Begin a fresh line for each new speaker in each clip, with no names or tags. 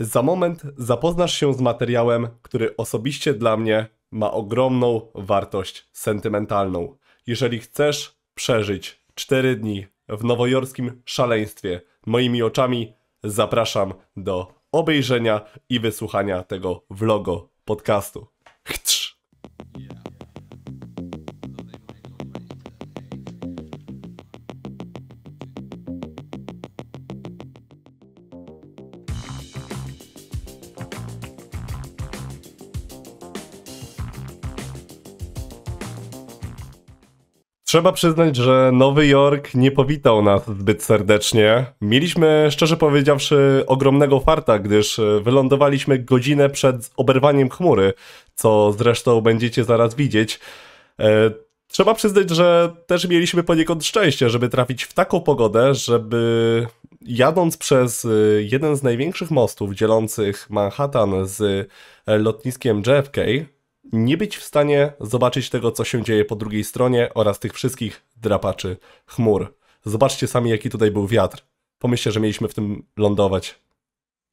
Za moment zapoznasz się z materiałem, który osobiście dla mnie ma ogromną wartość sentymentalną. Jeżeli chcesz przeżyć 4 dni w nowojorskim szaleństwie moimi oczami, zapraszam do obejrzenia i wysłuchania tego vlogo podcastu. Chcz! Trzeba przyznać, że Nowy Jork nie powitał nas zbyt serdecznie. Mieliśmy, szczerze powiedziawszy, ogromnego farta, gdyż e, wylądowaliśmy godzinę przed oberwaniem chmury, co zresztą będziecie zaraz widzieć. E, trzeba przyznać, że też mieliśmy poniekąd szczęście, żeby trafić w taką pogodę, żeby jadąc przez e, jeden z największych mostów dzielących Manhattan z lotniskiem JFK, nie być w stanie zobaczyć tego, co się dzieje po drugiej stronie oraz tych wszystkich drapaczy chmur. Zobaczcie sami, jaki tutaj był wiatr. Pomyślcie, że mieliśmy w tym lądować.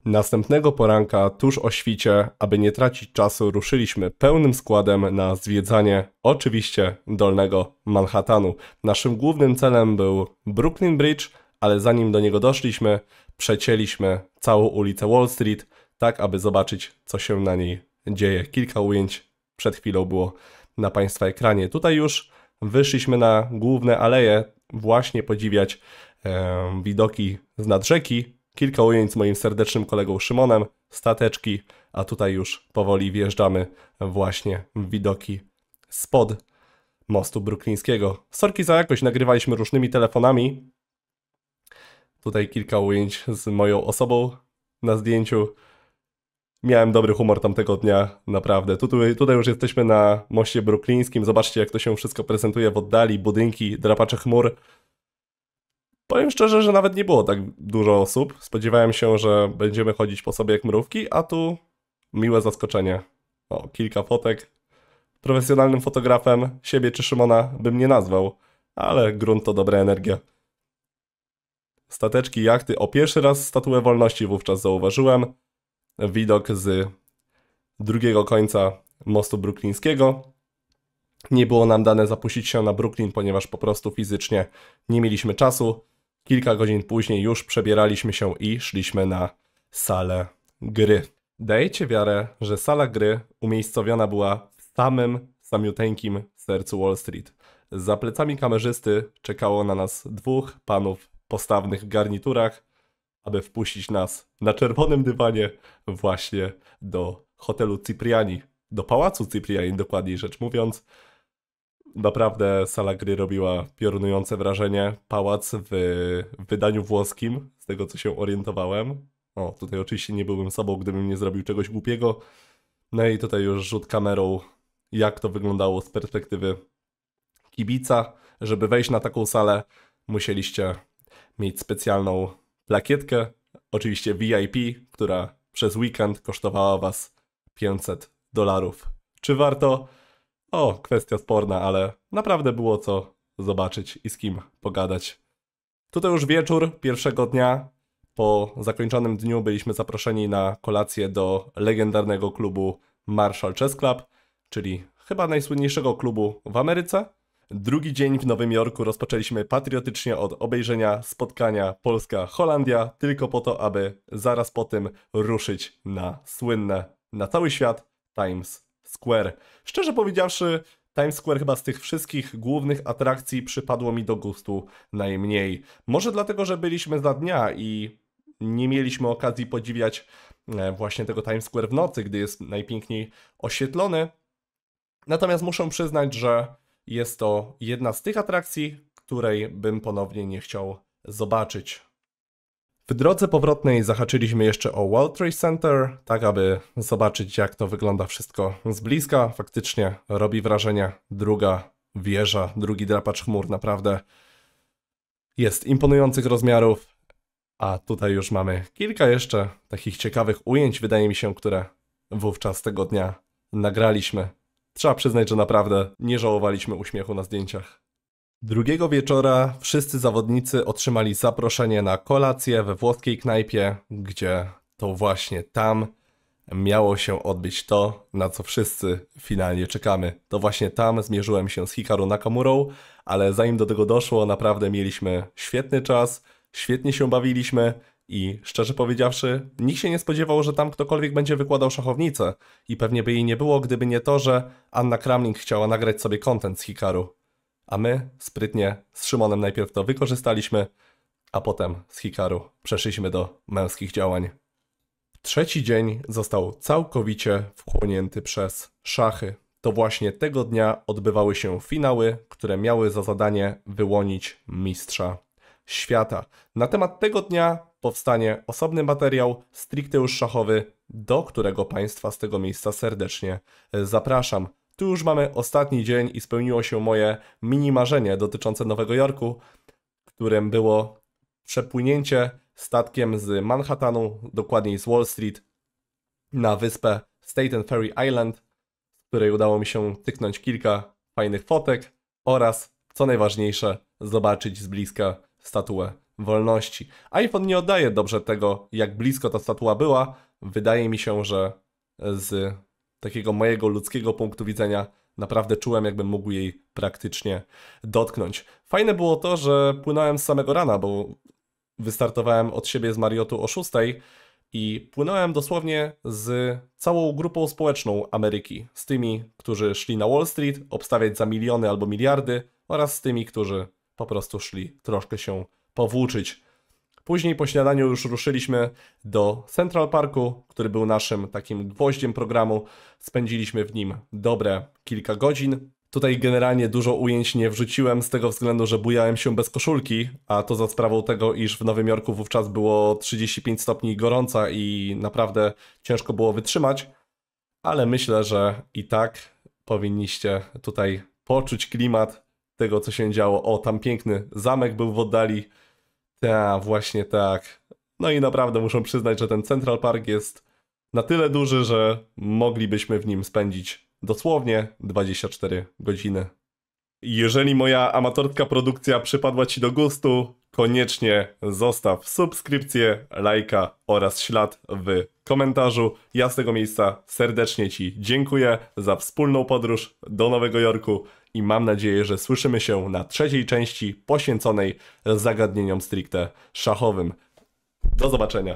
Następnego poranka, tuż o świcie, aby nie tracić czasu, ruszyliśmy pełnym składem na zwiedzanie, oczywiście, dolnego Manhattanu. Naszym głównym celem był Brooklyn Bridge, ale zanim do niego doszliśmy, przecięliśmy całą ulicę Wall Street, tak aby zobaczyć, co się na niej dzieje. Kilka ujęć przed chwilą było na Państwa ekranie. Tutaj już wyszliśmy na główne aleje, właśnie podziwiać e, widoki z nadrzeki. Kilka ujęć z moim serdecznym kolegą Szymonem, stateczki, a tutaj już powoli wjeżdżamy właśnie w widoki spod mostu bruklińskiego. Sorki za jakość, nagrywaliśmy różnymi telefonami. Tutaj kilka ujęć z moją osobą na zdjęciu. Miałem dobry humor tamtego dnia, naprawdę. Tutaj, tutaj już jesteśmy na moście bruklińskim. Zobaczcie, jak to się wszystko prezentuje w oddali, budynki, drapacze chmur. Powiem szczerze, że nawet nie było tak dużo osób. Spodziewałem się, że będziemy chodzić po sobie jak mrówki, a tu miłe zaskoczenie. O, kilka fotek. Profesjonalnym fotografem siebie czy Szymona bym nie nazwał, ale grunt to dobra energia. Stateczki, jachty. O pierwszy raz statuę wolności wówczas zauważyłem widok z drugiego końca mostu bruklińskiego. Nie było nam dane zapuścić się na Brooklyn, ponieważ po prostu fizycznie nie mieliśmy czasu. Kilka godzin później już przebieraliśmy się i szliśmy na salę gry. Dajcie wiarę, że sala gry umiejscowiona była w samym, samiuteńkim sercu Wall Street. Za plecami kamerzysty czekało na nas dwóch panów postawnych garniturach, aby wpuścić nas na czerwonym dywanie właśnie do hotelu Cipriani, do pałacu Cipriani dokładniej rzecz mówiąc. Naprawdę sala gry robiła piorunujące wrażenie. Pałac w, w wydaniu włoskim, z tego co się orientowałem. O, tutaj oczywiście nie byłbym sobą, gdybym nie zrobił czegoś głupiego. No i tutaj już rzut kamerą, jak to wyglądało z perspektywy kibica. Żeby wejść na taką salę, musieliście mieć specjalną plakietkę, oczywiście VIP, która przez weekend kosztowała Was 500 dolarów. Czy warto? O, kwestia sporna, ale naprawdę było co zobaczyć i z kim pogadać. Tutaj już wieczór pierwszego dnia. Po zakończonym dniu byliśmy zaproszeni na kolację do legendarnego klubu Marshall Chess Club, czyli chyba najsłynniejszego klubu w Ameryce. Drugi dzień w Nowym Jorku rozpoczęliśmy patriotycznie od obejrzenia spotkania Polska-Holandia, tylko po to, aby zaraz po tym ruszyć na słynne na cały świat Times Square. Szczerze powiedziawszy, Times Square chyba z tych wszystkich głównych atrakcji przypadło mi do gustu najmniej. Może dlatego, że byliśmy za dnia i nie mieliśmy okazji podziwiać e, właśnie tego Times Square w nocy, gdy jest najpiękniej oświetlony. Natomiast muszę przyznać, że jest to jedna z tych atrakcji, której bym ponownie nie chciał zobaczyć. W drodze powrotnej zahaczyliśmy jeszcze o World Trade Center, tak aby zobaczyć jak to wygląda wszystko z bliska. Faktycznie robi wrażenie druga wieża, drugi drapacz chmur, naprawdę jest imponujących rozmiarów. A tutaj już mamy kilka jeszcze takich ciekawych ujęć, wydaje mi się, które wówczas tego dnia nagraliśmy. Trzeba przyznać, że naprawdę nie żałowaliśmy uśmiechu na zdjęciach. Drugiego wieczora wszyscy zawodnicy otrzymali zaproszenie na kolację we włoskiej knajpie, gdzie to właśnie tam miało się odbyć to, na co wszyscy finalnie czekamy. To właśnie tam zmierzyłem się z Hikaru Nakamurą, ale zanim do tego doszło, naprawdę mieliśmy świetny czas, świetnie się bawiliśmy i szczerze powiedziawszy, nikt się nie spodziewał, że tam ktokolwiek będzie wykładał szachownicę. I pewnie by jej nie było, gdyby nie to, że Anna Kramling chciała nagrać sobie kontent z Hikaru. A my sprytnie z Szymonem najpierw to wykorzystaliśmy, a potem z Hikaru przeszliśmy do męskich działań. Trzeci dzień został całkowicie wchłonięty przez szachy. To właśnie tego dnia odbywały się finały, które miały za zadanie wyłonić mistrza świata. Na temat tego dnia powstanie osobny materiał, stricte już szachowy, do którego Państwa z tego miejsca serdecznie zapraszam. Tu już mamy ostatni dzień i spełniło się moje mini marzenie dotyczące Nowego Jorku, którym było przepłynięcie statkiem z Manhattanu, dokładniej z Wall Street, na wyspę Staten Ferry Island, z której udało mi się tyknąć kilka fajnych fotek oraz, co najważniejsze, zobaczyć z bliska statuę wolności. iPhone nie oddaje dobrze tego, jak blisko ta statua była. Wydaje mi się, że z takiego mojego ludzkiego punktu widzenia naprawdę czułem, jakbym mógł jej praktycznie dotknąć. Fajne było to, że płynąłem z samego rana, bo wystartowałem od siebie z Mariotu o 6 i płynąłem dosłownie z całą grupą społeczną Ameryki, z tymi, którzy szli na Wall Street obstawiać za miliony albo miliardy oraz z tymi, którzy po prostu szli troszkę się powłóczyć. Później po śniadaniu już ruszyliśmy do Central Parku, który był naszym takim gwoździem programu. Spędziliśmy w nim dobre kilka godzin. Tutaj generalnie dużo ujęć nie wrzuciłem z tego względu, że bujałem się bez koszulki, a to za sprawą tego, iż w Nowym Jorku wówczas było 35 stopni gorąca i naprawdę ciężko było wytrzymać, ale myślę, że i tak powinniście tutaj poczuć klimat tego, co się działo. O, tam piękny zamek był w oddali. Tak, właśnie tak. No i naprawdę muszę przyznać, że ten Central Park jest na tyle duży, że moglibyśmy w nim spędzić dosłownie 24 godziny. Jeżeli moja amatorska produkcja przypadła Ci do gustu, koniecznie zostaw subskrypcję, lajka oraz ślad w komentarzu. Ja z tego miejsca serdecznie Ci dziękuję za wspólną podróż do Nowego Jorku i mam nadzieję, że słyszymy się na trzeciej części poświęconej zagadnieniom stricte szachowym. Do zobaczenia.